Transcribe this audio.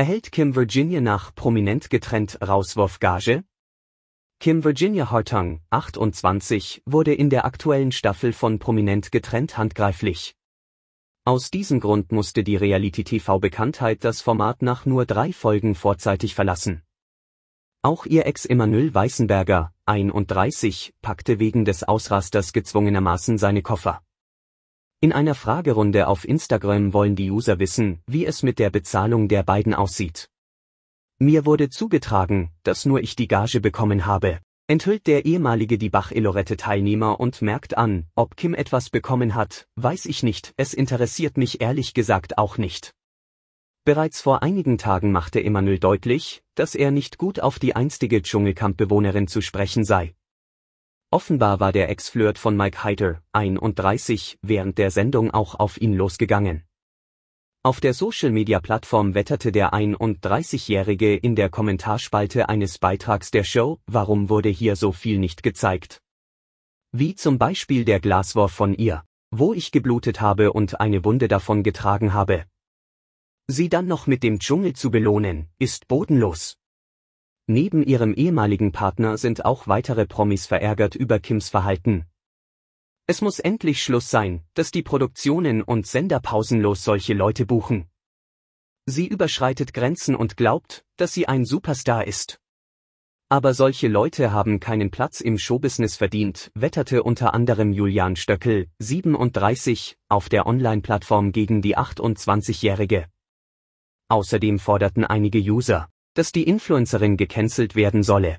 Erhält Kim Virginia nach prominent getrennt Rauswurfgage? Kim Virginia Hartung, 28, wurde in der aktuellen Staffel von prominent getrennt handgreiflich. Aus diesem Grund musste die Reality-TV-Bekanntheit das Format nach nur drei Folgen vorzeitig verlassen. Auch ihr Ex Emanuel Weißenberger, 31, packte wegen des Ausrasters gezwungenermaßen seine Koffer. In einer Fragerunde auf Instagram wollen die User wissen, wie es mit der Bezahlung der beiden aussieht. Mir wurde zugetragen, dass nur ich die Gage bekommen habe, enthüllt der ehemalige Die Bach-Elorette-Teilnehmer und merkt an, ob Kim etwas bekommen hat, weiß ich nicht, es interessiert mich ehrlich gesagt auch nicht. Bereits vor einigen Tagen machte Emanuel deutlich, dass er nicht gut auf die einstige Dschungelkamp-Bewohnerin zu sprechen sei, Offenbar war der Ex-Flirt von Mike Heiter, 31, während der Sendung auch auf ihn losgegangen. Auf der Social-Media-Plattform wetterte der 31-Jährige in der Kommentarspalte eines Beitrags der Show, warum wurde hier so viel nicht gezeigt. Wie zum Beispiel der Glaswurf von ihr, wo ich geblutet habe und eine Wunde davon getragen habe. Sie dann noch mit dem Dschungel zu belohnen, ist bodenlos. Neben ihrem ehemaligen Partner sind auch weitere Promis verärgert über Kims Verhalten. Es muss endlich Schluss sein, dass die Produktionen und Sender pausenlos solche Leute buchen. Sie überschreitet Grenzen und glaubt, dass sie ein Superstar ist. Aber solche Leute haben keinen Platz im Showbusiness verdient, wetterte unter anderem Julian Stöckel, 37, auf der Online-Plattform gegen die 28-Jährige. Außerdem forderten einige User, dass die Influencerin gecancelt werden solle.